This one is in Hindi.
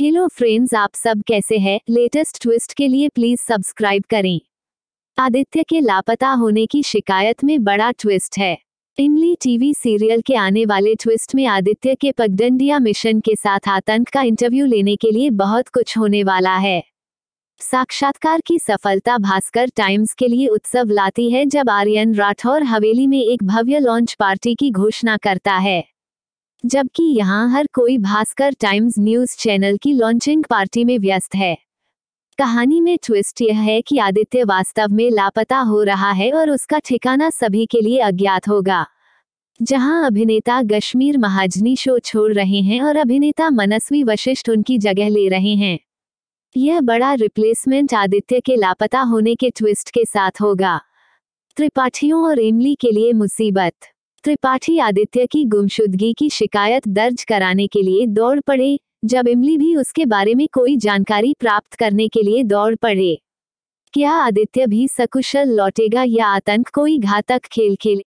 हेलो फ्रेंड्स आप सब कैसे हैं लेटेस्ट ट्विस्ट के लिए प्लीज सब्सक्राइब करें आदित्य के लापता होने की शिकायत में बड़ा ट्विस्ट है इमली टीवी सीरियल के आने वाले ट्विस्ट में आदित्य के पगडंडिया मिशन के साथ आतंक का इंटरव्यू लेने के लिए बहुत कुछ होने वाला है साक्षात्कार की सफलता भास्कर टाइम्स के लिए उत्सव लाती है जब आर्यन राठौर हवेली में एक भव्य लॉन्च पार्टी की घोषणा करता है जबकि यहाँ हर कोई भास्कर टाइम्स न्यूज चैनल की लॉन्चिंग पार्टी में व्यस्त है कहानी में ट्विस्ट यह है कि आदित्य वास्तव में लापता हो रहा है और उसका ठिकाना सभी के लिए अज्ञात होगा जहां अभिनेता गश्मीर महाजनी शो छोड़ रहे हैं और अभिनेता मनस्वी वशिष्ठ उनकी जगह ले रहे हैं यह बड़ा रिप्लेसमेंट आदित्य के लापता होने के ट्विस्ट के साथ होगा त्रिपाठियों और इमली के लिए मुसीबत त्रिपाठी आदित्य की गुमशुदगी की शिकायत दर्ज कराने के लिए दौड़ पड़े जब इमली भी उसके बारे में कोई जानकारी प्राप्त करने के लिए दौड़ पड़े क्या आदित्य भी सकुशल लौटेगा या आतंक कोई घातक खेल खेले